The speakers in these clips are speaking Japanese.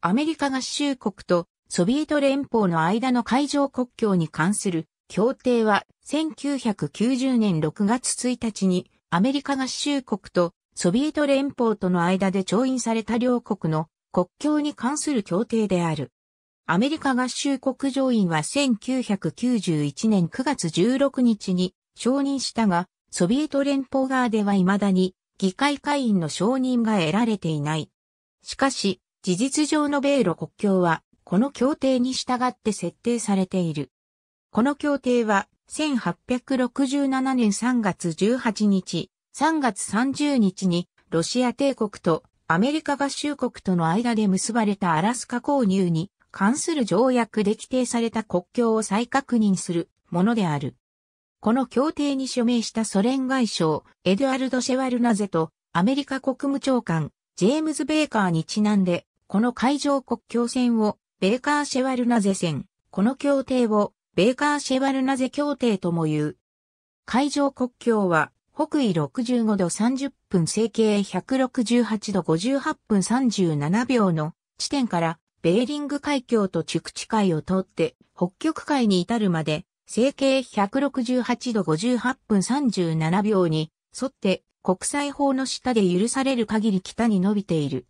アメリカ合衆国とソビエト連邦の間の海上国境に関する協定は1990年6月1日にアメリカ合衆国とソビエト連邦との間で調印された両国の国境に関する協定である。アメリカ合衆国上院は1991年9月16日に承認したが、ソビエト連邦側では未だに議会会員の承認が得られていない。しかし、事実上の米ロ国境は、この協定に従って設定されている。この協定は、1867年3月18日、3月30日に、ロシア帝国とアメリカ合衆国との間で結ばれたアラスカ購入に関する条約で規定された国境を再確認するものである。この協定に署名したソ連外相、エドゥアルド・シェワルナゼとアメリカ国務長官、ジェームズ・ベーカーにちなんで、この海上国境線をベーカーシェワルナゼ線、この協定をベーカーシェワルナゼ協定とも言う。海上国境は北緯65度30分整形168度58分37秒の地点からベーリング海峡と区地海を通って北極海に至るまで整形168度58分37秒に沿って国際法の下で許される限り北に伸びている。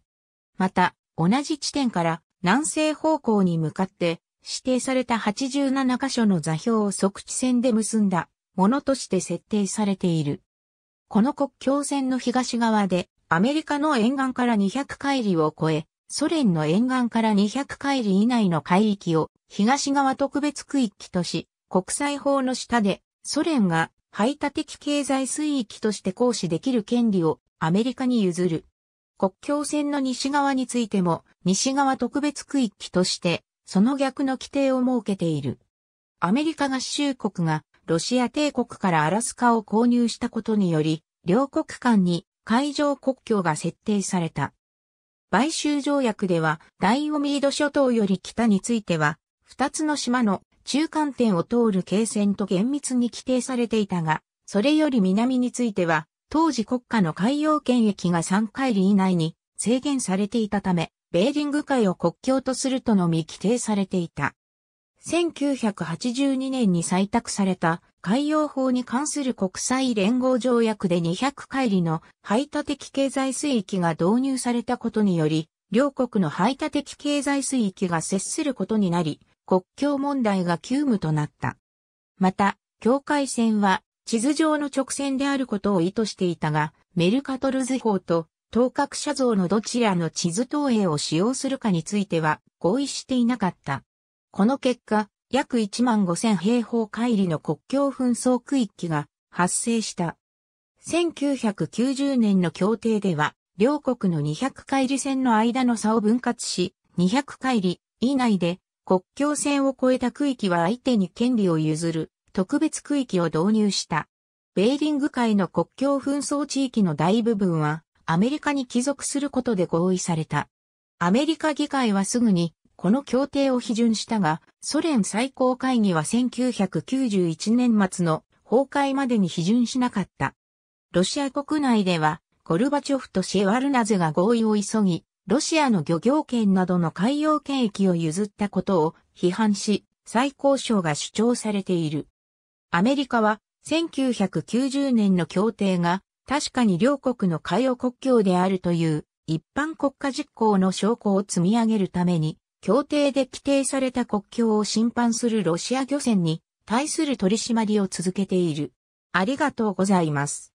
また、同じ地点から南西方向に向かって指定された87箇所の座標を測地線で結んだものとして設定されている。この国境線の東側でアメリカの沿岸から200海里を超え、ソ連の沿岸から200海里以内の海域を東側特別区域とし、国際法の下でソ連が排他的経済水域として行使できる権利をアメリカに譲る。国境線の西側についても、西側特別区域として、その逆の規定を設けている。アメリカ合衆国が、ロシア帝国からアラスカを購入したことにより、両国間に海上国境が設定された。買収条約では、ダイオミード諸島より北については、二つの島の中間点を通る経線と厳密に規定されていたが、それより南については、当時国家の海洋権益が3海里以内に制限されていたため、ベーリング海を国境とするとのみ規定されていた。1982年に採択された海洋法に関する国際連合条約で200海里の排他的経済水域が導入されたことにより、両国の排他的経済水域が接することになり、国境問題が急務となった。また、境界線は地図上の直線であることを意図していたが、メルカトル図法と当角写像のどちらの地図投影を使用するかについては合意していなかった。この結果、約1万5000平方海里の国境紛争区域が発生した。1990年の協定では、両国の200海里線の間の差を分割し、200海里以内で国境線を越えた区域は相手に権利を譲る特別区域を導入した。ベーリング海の国境紛争地域の大部分はアメリカに帰属することで合意された。アメリカ議会はすぐにこの協定を批准したが、ソ連最高会議は1991年末の崩壊までに批准しなかった。ロシア国内では、ゴルバチョフとシェワルナズが合意を急ぎ、ロシアの漁業権などの海洋権益を譲ったことを批判し、最高賞が主張されている。アメリカは1990年の協定が確かに両国の海洋国境であるという一般国家実行の証拠を積み上げるために協定で規定された国境を侵犯するロシア漁船に対する取り締まりを続けている。ありがとうございます。